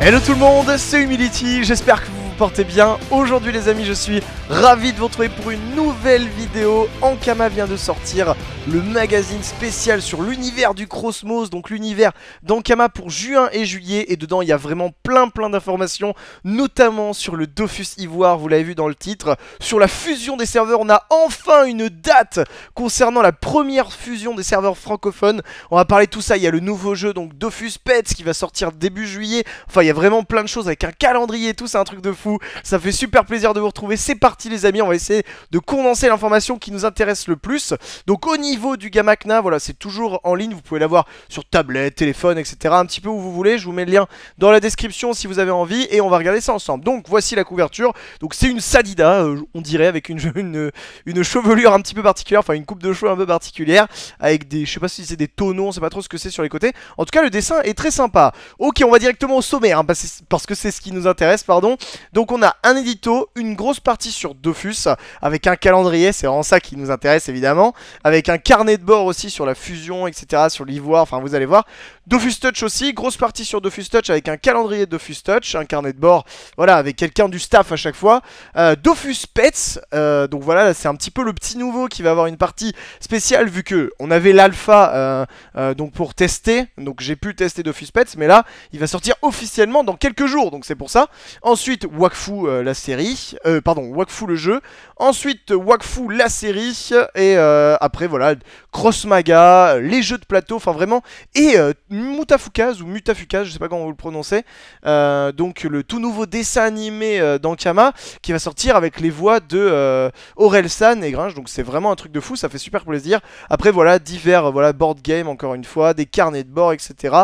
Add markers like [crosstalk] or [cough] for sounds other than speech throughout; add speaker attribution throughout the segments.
Speaker 1: Hello tout le monde, c'est Humility, j'espère que vous vous portez bien. Aujourd'hui les amis, je suis Ravi de vous retrouver pour une nouvelle vidéo. Ankama vient de sortir le magazine spécial sur l'univers du Crossmos, donc l'univers d'Ankama pour juin et juillet. Et dedans, il y a vraiment plein plein d'informations, notamment sur le Dofus Ivoire, vous l'avez vu dans le titre. Sur la fusion des serveurs, on a enfin une date concernant la première fusion des serveurs francophones. On va parler de tout ça, il y a le nouveau jeu, donc Dofus Pets, qui va sortir début juillet. Enfin, il y a vraiment plein de choses avec un calendrier et tout, c'est un truc de fou. Ça fait super plaisir de vous retrouver, c'est parti les amis, on va essayer de condenser l'information qui nous intéresse le plus. Donc au niveau du Gamakna, voilà, c'est toujours en ligne, vous pouvez l'avoir sur tablette, téléphone, etc. Un petit peu où vous voulez, je vous mets le lien dans la description si vous avez envie et on va regarder ça ensemble. Donc voici la couverture, donc c'est une Sadida, euh, on dirait, avec [laughs] une, une, chevelure un petit peu particulière, enfin une coupe de cheveux un peu particulière, avec des, je sais pas si c'est des tonneaux, on sait pas trop ce que c'est sur les côtés. En tout cas, le dessin est très sympa. Ok, on va directement au sommet, hein, parce que c'est ce qui nous intéresse, pardon. Donc on a un édito, une grosse partie sur Dofus, avec un calendrier, c'est vraiment ça qui nous intéresse évidemment, avec un carnet de bord aussi sur la fusion, etc., sur l'ivoire, enfin vous allez voir, Dofus Touch aussi, grosse partie sur Dofus Touch avec un calendrier Dofus Touch, un carnet de bord, voilà, avec quelqu'un du staff à chaque fois. Euh, Dofus Pets, euh, donc voilà, c'est un petit peu le petit nouveau qui va avoir une partie spéciale vu que on avait l'alpha euh, donc pour tester, donc j'ai pu tester Dofus Pets, mais là il va sortir officiellement dans quelques jours, donc c'est pour ça. Ensuite Wakfu la série, pardon Wakfu le jeu. Ensuite Wakfu la série et après voilà Cross Maga, les jeux de plateau, enfin vraiment et Mutafukaz ou Mutafukaz, je sais pas comment vous le prononcez. Euh, donc le tout nouveau dessin animé euh, d'Ankama qui va sortir avec les voix de Aurel euh, San et Gringe. Donc c'est vraiment un truc de fou, ça fait super plaisir. Après voilà, divers voilà board game encore une fois, des carnets de bord, etc.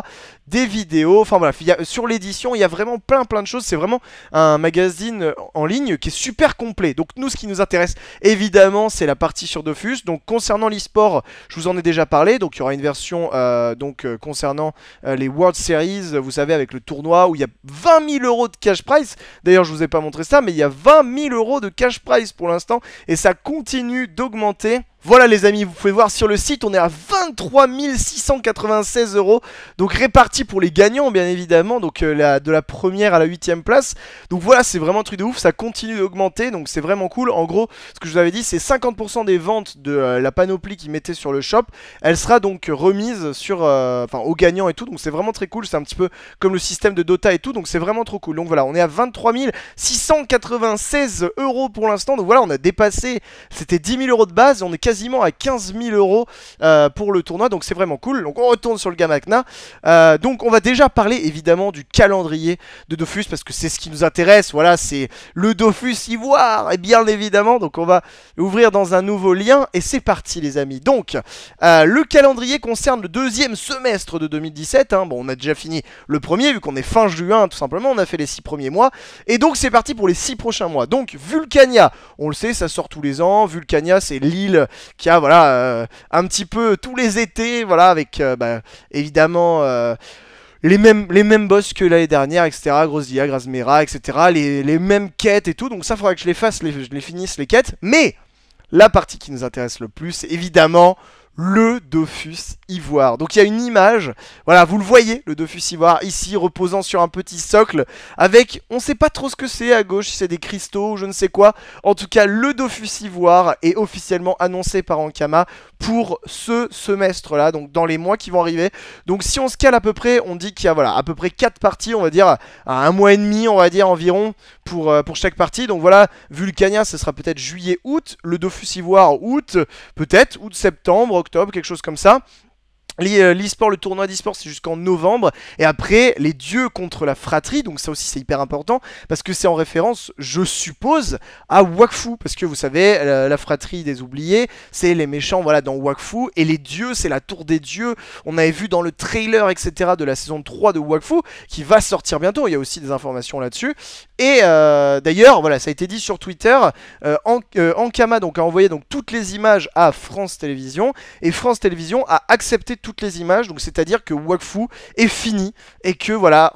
Speaker 1: Des vidéos, enfin voilà, sur l'édition, il y a vraiment plein plein de choses. C'est vraiment un magazine en ligne qui est super complet. Donc nous, ce qui nous intéresse évidemment, c'est la partie sur Dofus. Donc concernant l'e-sport, je vous en ai déjà parlé. Donc il y aura une version donc concernant euh, les World Series, euh, vous savez, avec le tournoi où il y a 20 000 euros de cash price D'ailleurs, je vous ai pas montré ça, mais il y a 20 000 euros de cash price pour l'instant et ça continue d'augmenter. Voilà les amis, vous pouvez voir sur le site, on est à 23 696 euros. Donc répartis pour les gagnants bien évidemment, donc euh, de la première à la huitième place. Donc voilà, c'est vraiment un truc de ouf, ça continue d'augmenter, donc c'est vraiment cool. En gros, ce que je vous avais dit, c'est 50% des ventes de euh, la panoplie qu'ils mettaient sur le shop. Elle sera donc remise sur, euh, enfin, aux gagnants et tout, donc c'est vraiment très cool. C'est un petit peu comme le système de Dota et tout, donc c'est vraiment trop cool. Donc voilà, on est à 23 696 euros pour l'instant. Donc voilà, on a dépassé, c'était 10 000 euros de base, on est quasi quasiment à 15 000 euros euh, pour le tournoi, donc c'est vraiment cool. Donc on retourne sur le Gamakna. Euh, donc on va déjà parler évidemment du calendrier de Dofus parce que c'est ce qui nous intéresse. Voilà, c'est le Dofus Ivoire, et bien évidemment. Donc on va ouvrir dans un nouveau lien et c'est parti les amis. Donc euh, le calendrier concerne le deuxième semestre de 2017. Hein. Bon, on a déjà fini le premier vu qu'on est fin juin tout simplement. On a fait les six premiers mois et donc c'est parti pour les six prochains mois. Donc Vulcania, on le sait, ça sort tous les ans. Vulcania, c'est l'île qui a voilà euh, un petit peu tous les étés, voilà, avec euh, bah, évidemment euh, les mêmes, les mêmes boss que l'année dernière, etc. Grosia, Grasmera, etc. Les, mêmes quêtes et tout. Donc ça, faudra que je les fasse, je les finisse, les quêtes. Mais la partie qui nous intéresse le plus, évidemment, le Dofus ivoire. Donc il y a une image, voilà, vous le voyez, le Dofus ivoire, ici reposant sur un petit socle, avec, on ne sait pas trop ce que c'est à gauche, si c'est des cristaux ou je ne sais quoi. En tout cas, le Dofus ivoire est officiellement annoncé par Ankama pour ce semestre-là, donc dans les mois qui vont arriver. Donc si on se cale à peu près, on dit qu'il y a voilà, à peu près 4 parties, on va dire, à un mois et demi, on va dire environ, pour, euh, pour chaque partie. Donc voilà, Vulcania, ce sera peut-être juillet-août, le Dofus ivoire août, peut-être, août-septembre, octobre, quelque chose comme ça. Euh, l'e-sport, le tournoi d'e-sport, c'est jusqu'en novembre. Et après, les dieux contre la fratrie. Donc, ça aussi, c'est hyper important. Parce que c'est en référence, je suppose, à Wakfu. Parce que vous savez, la, fratrie des oubliés, c'est les méchants voilà, dans Wakfu. Et les dieux, c'est la tour des dieux. On avait vu dans le trailer, etc., de la saison 3 de Wakfu, qui va sortir bientôt. Il y a aussi des informations là-dessus. Et euh, d'ailleurs, voilà, ça a été dit sur Twitter, euh, euh, Ankama donc, a envoyé donc, toutes les images à France Télévisions, et France Télévisions a accepté toutes les images, donc c'est-à-dire que Wakfu est fini, et que voilà,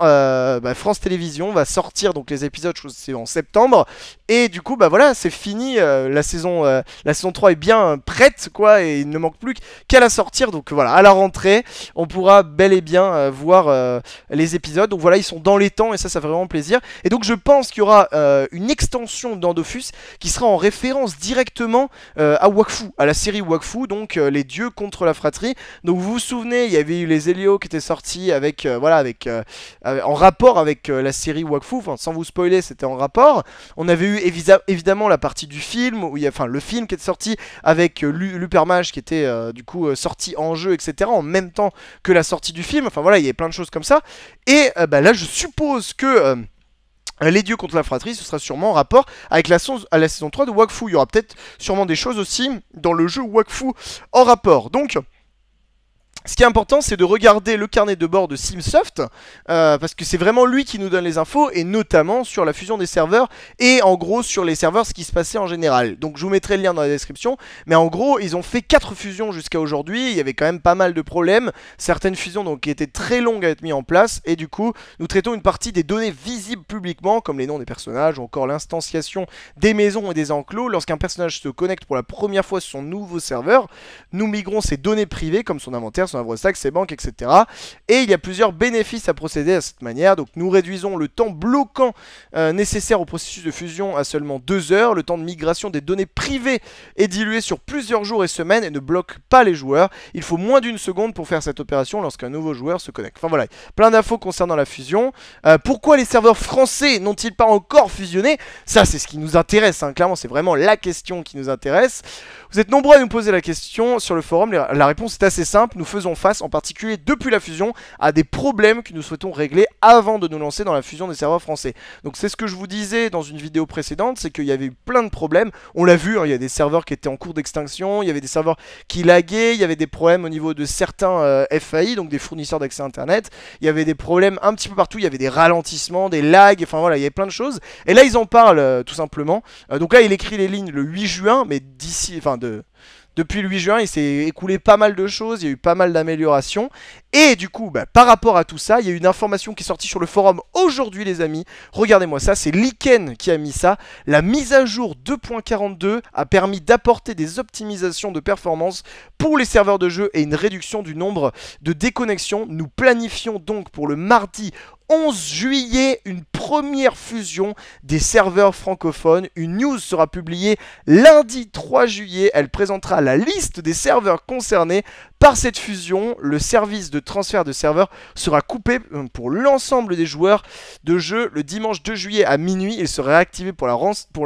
Speaker 1: bah, France Télévisions va sortir donc, les épisodes, c'est en septembre, et du coup, bah voilà, c'est fini, la, saison, la saison 3 est bien prête, quoi, et il ne manque plus qu'à la sortir, donc voilà, à la rentrée, on pourra bel et bien voir les épisodes, donc voilà, ils sont dans les temps, et ça, ça fait vraiment plaisir, et donc je pense qu'il y aura euh, une extension d'Andofus qui sera en référence directement euh, à Wakfu, à la série Wakfu, donc euh, les dieux contre la fratrie. Donc vous vous souvenez, il y avait eu les Helio qui étaient sortis avec, voilà, avec, en rapport avec la série Wakfu, sans vous spoiler, c'était en rapport. On avait eu évidemment la partie du film, où il enfin le film qui est sorti avec Lupermage qui était du coup sorti en jeu, etc. en même temps que la sortie du film. Enfin voilà, il y avait plein de choses comme ça. Et bah, là, je suppose que euh, les dieux contre la fratrie, ce sera sûrement en rapport avec la, à la saison 3 de Wakfu. Il y aura peut-être sûrement des choses aussi dans le jeu Wakfu en rapport. Donc, ce qui est important, c'est de regarder le carnet de bord de Simsoft, euh, parce que c'est vraiment lui qui nous donne les infos, et notamment sur la fusion des serveurs, et en gros sur les serveurs, ce qui se passait en général. Donc je vous mettrai le lien dans la description, mais en gros, ils ont fait 4 fusions jusqu'à aujourd'hui, il y avait quand même pas mal de problèmes, certaines fusions donc, qui étaient très longues à être mises en place, et du coup, nous traitons une partie des données visibles publiquement, comme les noms des personnages, ou encore l'instanciation des maisons et des enclos. Lorsqu'un personnage se connecte pour la première fois sur son nouveau serveur, nous migrons ses données privées, comme son inventaire, son vrai ses banques, etc. Et il y a plusieurs bénéfices à procéder à cette manière. Donc nous réduisons le temps bloquant euh, nécessaire au processus de fusion à seulement deux heures. Le temps de migration des données privées est dilué sur plusieurs jours et semaines et ne bloque pas les joueurs. Il faut moins d'une seconde pour faire cette opération lorsqu'un nouveau joueur se connecte. Enfin voilà, plein d'infos concernant la fusion. Euh, pourquoi les serveurs français n'ont-ils pas encore fusionné Ça c'est ce qui nous intéresse, hein. clairement c'est vraiment la question qui nous intéresse. Vous êtes nombreux à nous poser la question sur le forum, la réponse est assez simple, nous faisons faisons face, en particulier depuis la fusion, à des problèmes que nous souhaitons régler avant de nous lancer dans la fusion des serveurs français. Donc c'est ce que je vous disais dans une vidéo précédente, c'est qu'il y avait eu plein de problèmes. On l'a vu, hein, il y a des serveurs qui étaient en cours d'extinction, il y avait des serveurs qui laguaient, il y avait des problèmes au niveau de certains euh, FAI, donc des fournisseurs d'accès Internet. Il y avait des problèmes un petit peu partout, il y avait des ralentissements, des lags, enfin voilà, il y avait plein de choses. Et là, ils en parlent euh, tout simplement. Euh, donc là, il écrit les lignes le 8 juin, mais d'ici, enfin de depuis le 8 juin, il s'est écoulé pas mal de choses, il y a eu pas mal d'améliorations. Et du coup, bah, par rapport à tout ça, il y a une information qui est sortie sur le forum aujourd'hui, les amis. Regardez-moi ça, c'est Liken qui a mis ça. La mise à jour 2.42 a permis d'apporter des optimisations de performance pour les serveurs de jeu et une réduction du nombre de déconnexions. Nous planifions donc pour le mardi 11 juillet, une première fusion des serveurs francophones. Une news sera publiée lundi 3 juillet. Elle présentera la liste des serveurs concernés par cette fusion, le service de transfert de serveurs sera coupé euh, pour l'ensemble des joueurs de jeu le dimanche 2 juillet à minuit. et sera activé pour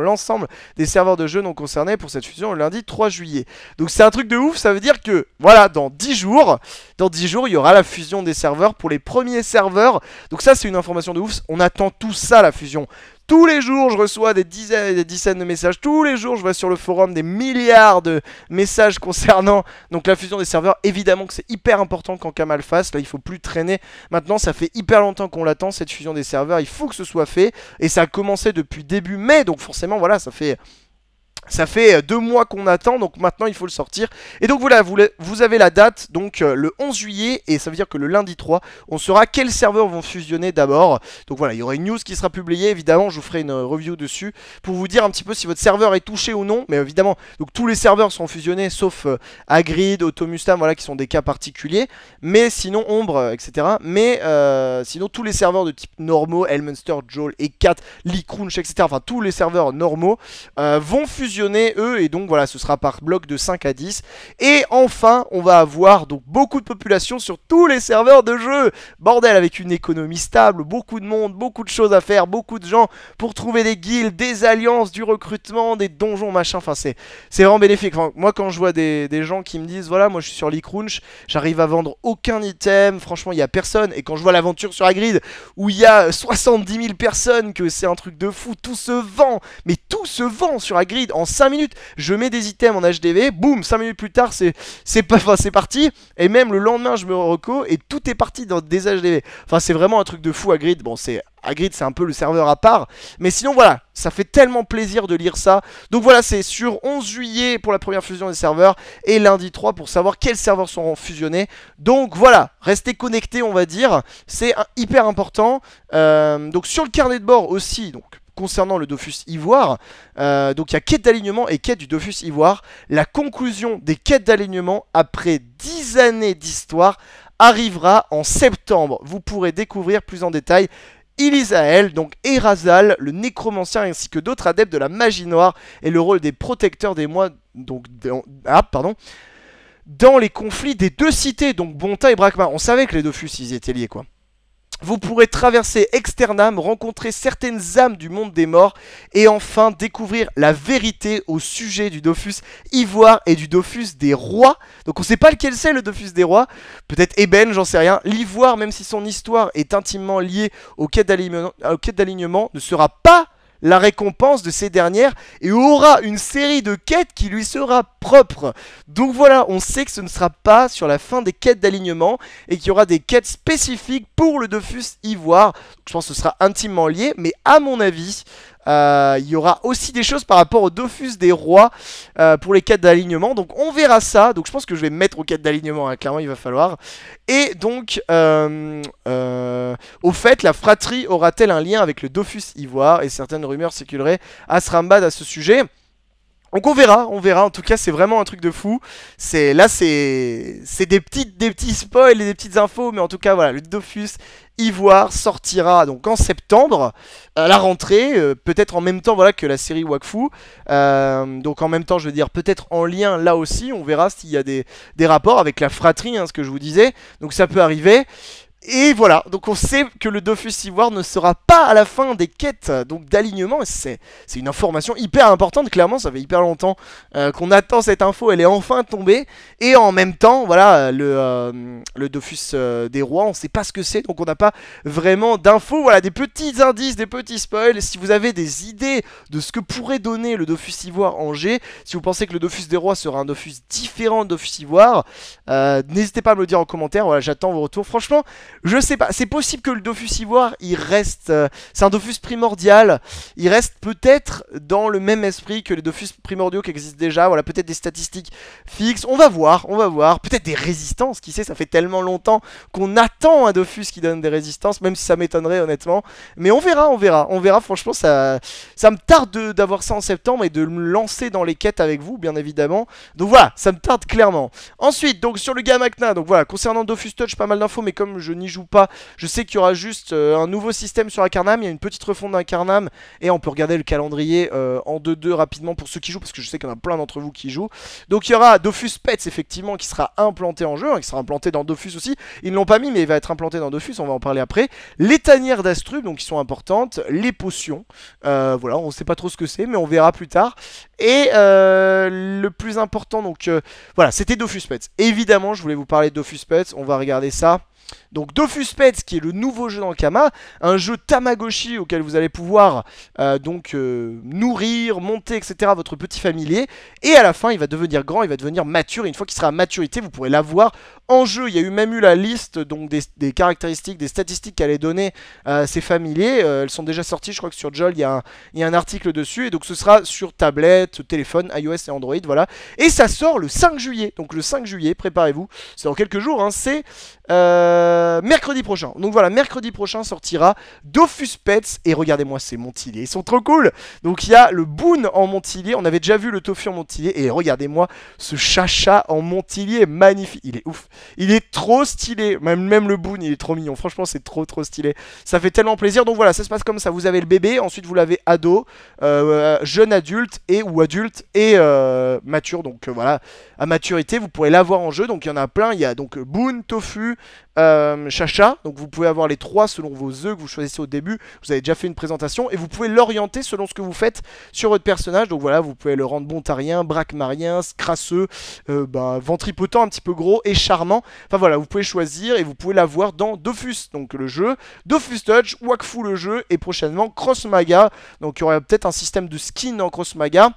Speaker 1: l'ensemble des serveurs de jeu non concernés pour cette fusion le lundi 3 juillet. Donc c'est un truc de ouf, ça veut dire que voilà, dans jours, dans 10 jours, il y aura la fusion des serveurs pour les premiers serveurs. Donc ça c'est une information de ouf, on attend tout ça la fusion. Tous les jours, je reçois des dizaines et des dizaines de messages. Tous les jours, je vois sur le forum des milliards de messages [laughs] concernant donc la fusion des serveurs. Évidemment que c'est hyper important quand Kamal fasse. Là, il faut plus traîner. Maintenant, ça fait hyper longtemps qu'on l'attend, cette fusion des serveurs. Il faut que ce soit fait. Et ça a commencé depuis début mai. Donc forcément, voilà, ça fait ça fait euh, deux mois qu'on attend, donc maintenant il faut le sortir. Et donc voilà, vous, avez la date, donc euh, le 11 juillet, et ça veut dire que le lundi 3, on saura quels serveurs vont fusionner d'abord. Donc voilà, il y aura une news qui sera publiée, évidemment, je vous ferai une euh, review dessus, pour vous dire un petit peu si votre serveur est touché ou non. Mais évidemment, donc tous les serveurs sont fusionnés, sauf Agrid, Automustam, voilà, qui sont des cas particuliers. Mais sinon, Ombre, etc. Mais sinon, tous les serveurs de type normaux, Elminster, Joel, et 4 Lee etc. Enfin, tous les serveurs normaux vont fusionner eux et donc voilà ce sera par bloc de 5 à 10 et enfin on va avoir donc beaucoup de population sur tous les serveurs de jeu bordel avec une économie stable beaucoup de monde beaucoup de choses à faire beaucoup de gens pour trouver des guildes des alliances du recrutement des donjons machin enfin c'est c'est vraiment bénéfique moi quand je vois des, gens qui me disent voilà moi je suis sur l'e-crunch j'arrive à vendre aucun item franchement il y a personne et quand je vois l'aventure sur Agrid, où il y a 70 000 personnes que c'est un truc de fou tout se vend mais tout se vend sur Agrid en 5 minutes. Je mets des items en HDV, boum, 5 minutes plus tard, c'est c'est parti. Et même le lendemain, je me reco et tout est parti dans des HDV. Enfin, c'est vraiment un truc de fou à grid. Bon, c'est Grid, c'est un peu le serveur à part. Mais sinon voilà, ça fait tellement plaisir de lire ça. Donc voilà, c'est sur 11 juillet pour la première fusion des serveurs et lundi 3 pour savoir quels serveurs seront fusionnés. Donc voilà, restez connectés on va dire, c'est hyper important. Euh, donc sur le carnet de bord aussi, donc concernant le Dofus Ivoire. Euh, donc il y a quête d'alignement et quête du Dofus Ivoire. La conclusion des quêtes d'alignement après 10 années d'histoire arrivera en septembre. Vous pourrez découvrir plus en détail Ilisael, donc Erasal, le nécromancien ainsi que d'autres adeptes de la magie noire et le rôle des protecteurs des mois donc ah, pardon, dans les conflits des deux cités, donc Bonta et Brakma. On savait que les Dofus ils étaient liés quoi. Vous pourrez traverser Externam, rencontrer certaines âmes du monde des morts et enfin découvrir la vérité au sujet du Dofus Ivoire et du Dofus des Rois. Donc on sait pas lequel c'est le Dofus des Rois, peut-être Eben, j'en sais rien. L'Ivoire, même si son histoire est intimement liée au quête euh, d'alignement, ne sera pas la récompense de ces dernières et aura une série de quêtes qui lui sera propre. Donc voilà, on sait que ce ne sera pas sur la fin des quêtes d'alignement et qu'il y aura des quêtes spécifiques pour le Dofus Ivoire. je pense que ce sera intimement lié, mais à mon avis, euh, il y aura aussi des choses par rapport au Dofus des rois euh, pour les quêtes d'alignement. Donc on verra ça. Donc je pense que je vais me mettre aux quêtes d'alignement, hein. clairement il va falloir. Et donc, euh, au fait, la fratrie aura-t-elle un lien avec le Dofus Ivoire Et certaines rumeurs circuleraient à Srambad à ce sujet. Donc on verra, on verra. En tout cas, c'est vraiment un truc de fou. C'est là, c'est c'est des petites des petits spoils et des petites infos, mais en tout cas, voilà, le Dofus Ivoire sortira donc en septembre à la rentrée, euh, peut-être en même temps voilà que la série Wakfu. Euh, donc en même temps, je veux dire peut-être en lien là aussi. On verra s'il y a des, rapports avec la fratrie, hein, ce que je vous disais. Donc ça peut arriver. Et voilà, donc on sait que le Dofus Ivoire ne sera pas à la fin des quêtes donc d'alignement. C'est une information hyper importante, clairement, ça fait hyper longtemps euh, qu'on attend cette info, elle est enfin tombée. Et en même temps, voilà, le, euh, le Dofus euh, des rois, on sait pas ce que c'est, donc on n'a pas vraiment d'infos. Voilà, des petits indices, des petits spoils. Si vous avez des idées de ce que pourrait donner le Dofus Ivoire en G, si vous pensez que le Dofus des rois sera un Dofus différent de Dofus Ivoire, n'hésitez pas à me le dire en commentaire, voilà, j'attends vos retours. Franchement... Je sais pas, c'est possible que le Dofus Ivoire, il reste... Euh, c'est un Dofus primordial, il reste peut-être dans le même esprit que les Dofus primordiaux qui existent déjà, voilà, peut-être des statistiques fixes, on va voir, on va voir, peut-être des résistances, qui sait, ça fait tellement longtemps qu'on attend un Dofus qui donne des résistances, même si ça m'étonnerait honnêtement, mais on verra, on verra, on verra, franchement, ça, ça me tarde d'avoir ça en septembre et de me lancer dans les quêtes avec vous, bien évidemment, donc voilà, ça me tarde clairement. Ensuite, donc sur le Gamakna, donc voilà, concernant Dofus Touch, pas mal d'infos, mais comme je n'y joue pas. Je sais qu'il y aura juste euh, un nouveau système sur Incarnam, il y a une petite refonte d'Incarnam, et on peut regarder le calendrier euh, en 2-2 rapidement pour ceux qui jouent, parce que je sais qu'il y en a plein d'entre vous qui jouent. Donc il y aura Dofus Pets, effectivement, qui sera implanté en jeu, hein, qui sera implanté dans Dofus aussi. Ils ne l'ont pas mis, mais il va être implanté dans Dofus, on va en parler après. Les tanières d'Astrub, donc qui sont importantes, les potions, euh, voilà, on ne sait pas trop ce que c'est, mais on verra plus tard. Et le plus important, donc voilà, c'était Dofus Pets. Évidemment, je voulais vous parler de Dofus Pets, on va regarder ça. Donc Dofus Pets, qui est le nouveau jeu dans Kama, un jeu Tamagotchi auquel vous allez pouvoir euh, donc euh, nourrir, monter, etc. votre petit familier. Et à la fin, il va devenir grand, il va devenir mature. Et une fois qu'il sera à maturité, vous pourrez l'avoir en jeu. Il y a eu même eu la liste donc des, caractéristiques, des statistiques qu'allaient donner à euh, ces familiers. elles sont déjà sorties, je crois que sur Joel, il y, a un, article dessus. Et donc ce sera sur tablette, téléphone, iOS et Android, voilà. Et ça sort le 5 juillet. Donc le 5 juillet, préparez-vous. C'est dans quelques jours, hein. C'est... Euh, mercredi prochain. Donc voilà, mercredi prochain sortira Dofus Pets. Et regardez-moi ces Montiliers. Ils sont trop cool. Donc il y a le Boon en Montilier. On avait déjà vu le Tofu en Montilier. Et regardez-moi ce Chacha en Montilier. Magnifique. Il est ouf. Il est trop stylé. Même, même le Boon, il est trop mignon. Franchement, c'est trop trop stylé. Ça fait tellement plaisir. Donc voilà, ça se passe comme ça. Vous avez le bébé. Ensuite, vous l'avez ado, euh, jeune adulte et ou adulte et euh, mature. Donc voilà, à maturité, vous pourrez l'avoir en jeu. Donc il y en a plein. Il y a donc Boon, Tofu. Euh, Chacha. Donc vous pouvez avoir les trois selon vos œufs que vous choisissez au début. Vous avez déjà fait une présentation et vous pouvez l'orienter selon ce que vous faites sur votre personnage. Donc voilà, vous pouvez le rendre bontarien, marien crasseux, euh, bah, ventripotent un petit peu gros et charmant. Enfin voilà, vous pouvez choisir et vous pouvez l'avoir dans Dofus, donc le jeu, Dofus Touch, Wakfu le jeu et prochainement Crossmaga, Donc il y aura peut-être un système de skin en Crossmaga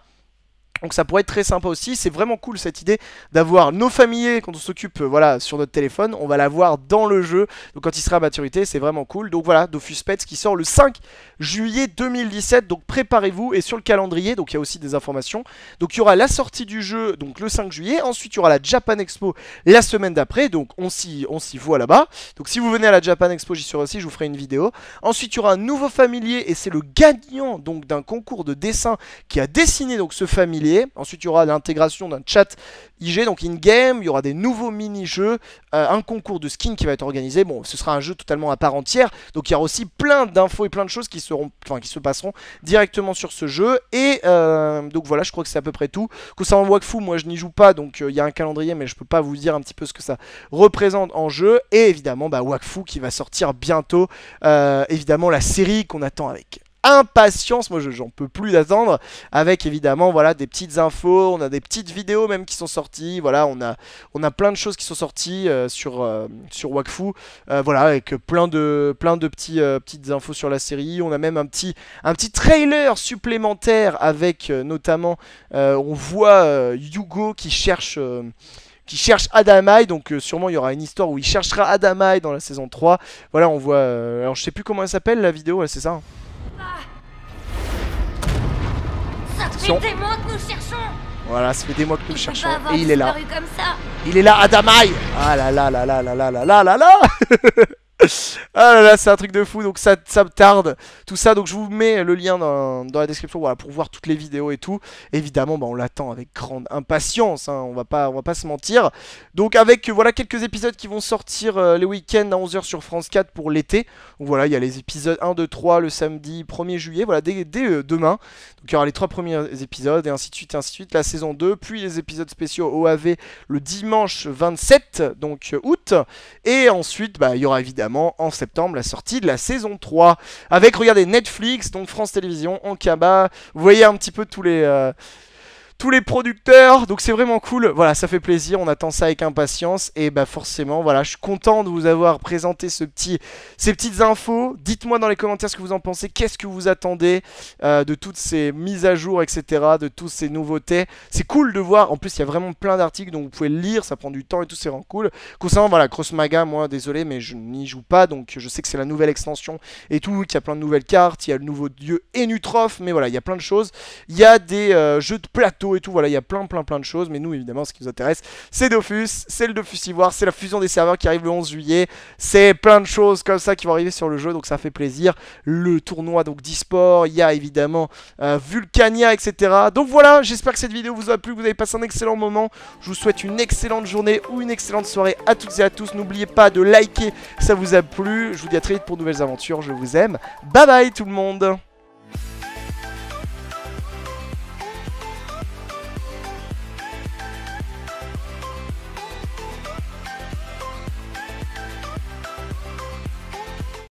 Speaker 1: donc ça pourrait être très sympa aussi, c'est vraiment cool cette idée d'avoir nos familiers quand on s'occupe euh, voilà, sur notre téléphone, on va l'avoir dans le jeu, donc quand il sera à maturité c'est vraiment cool. Donc voilà, Dofus Pets qui sort le 5 juillet 2017, donc préparez-vous et sur le calendrier, donc il y a aussi des informations. Donc il y aura la sortie du jeu donc le 5 juillet, ensuite il y aura la Japan Expo la semaine d'après, donc on s'y voit là-bas. Donc si vous venez à la Japan Expo j'y serai aussi, je vous ferai une vidéo. Ensuite il y aura un nouveau familier et c'est le gagnant donc d'un concours de dessin qui a dessiné donc ce familier Ensuite, il y aura l'intégration d'un chat IG, donc in-game. Il y aura des nouveaux mini-jeux, euh, un concours de skins qui va être organisé. Bon, ce sera un jeu totalement à part entière. Donc, il y aura aussi plein d'infos et plein de choses qui, seront, enfin, qui se passeront directement sur ce jeu. Et euh, donc, voilà, je crois que c'est à peu près tout. Concernant Wakfu, moi, je n'y joue pas. Donc, euh, il y a un calendrier, mais je peux pas vous dire un petit peu ce que ça représente en jeu. Et évidemment, bah, Wakfu qui va sortir bientôt. évidemment, la série qu'on attend avec impatience. Moi, j'en peux plus d'attendre. Avec évidemment, voilà, des petites infos. On a des petites vidéos même qui sont sorties. Voilà, on a, on a plein de choses qui sont sorties euh, sur, euh, sur Wakfu. Euh, voilà, avec plein de, plein de petits, petites infos sur la série. On a même un petit, un petit trailer supplémentaire avec notamment, on voit Yugo qui cherche qui cherche Adamai. Donc sûrement il y aura une histoire où il cherchera Adamai dans la saison 3. Voilà, on voit... alors je sais plus comment elle s'appelle la vidéo, c'est ça hein. Attention. Ça fait des mois que nous cherchons. Voilà, ça fait des mois que nous cherchons. Et il est là. Comme ça. Il est là, Adamaï. Ah là là là là là là là là là. [laughs] ah là là, c'est un truc de fou, donc ça, ça me tarde. Tout ça, donc je vous mets le lien dans, la description voilà, pour voir toutes les vidéos et tout. Évidemment, bah, on l'attend avec grande impatience, hein, on, va pas, on va pas se mentir. Donc avec euh, voilà quelques épisodes qui vont sortir euh, les week-ends à 11h sur France 4 pour l'été. Donc voilà, il y a les épisodes 1, 2, 3 le samedi 1er juillet, voilà, dès, euh, demain. Donc il y aura les trois premiers épisodes et ainsi de suite, La saison 2, puis les épisodes spéciaux OAV le dimanche 27 donc, août. Et ensuite, bah, il y aura évidemment en septembre la sortie de la saison 3. Avec, regardez, Netflix, donc France Télévisions, Ankaba, vous voyez un petit peu tous les... Euh, tous les producteurs. Donc c'est vraiment cool. Voilà, ça fait plaisir. On attend ça avec impatience. Et bah forcément, voilà, je suis content de vous avoir présenté ce petit, ces petites infos. Dites-moi dans les commentaires ce que vous en pensez. Qu'est-ce que vous attendez euh, de toutes ces mises à jour, etc. De toutes ces nouveautés. C'est cool de voir. En plus, il y a vraiment plein d'articles dont vous pouvez le lire. Ça prend du temps et tout. C'est vraiment cool. Concernant voilà, Crossmaga, moi, désolé, mais je n'y joue pas. Donc je sais que c'est la nouvelle extension et tout. il y a plein de nouvelles cartes. Il y a le nouveau dieu Enutroph. Mais voilà, il y a plein de choses. Il y a des euh, jeux de plateau et tout. Voilà, il y a plein, plein, plein de choses. Mais nous, évidemment, ce qui nous intéresse, c'est Dofus, c'est le Dofus Ivoire, c'est la fusion des serveurs qui arrive le 11 juillet. C'est plein de choses comme ça qui vont arriver sur le jeu, donc ça fait plaisir. Le tournoi donc de il y a évidemment euh, Vulcania, etc. Donc voilà, j'espère que cette vidéo vous a plu, que vous avez passé un excellent moment. Je vous souhaite une excellente journée ou une excellente soirée à toutes et à tous. N'oubliez pas de liker, ça vous a plu. Je vous dis à très vite pour de nouvelles aventures, je vous aime. Bye bye tout le monde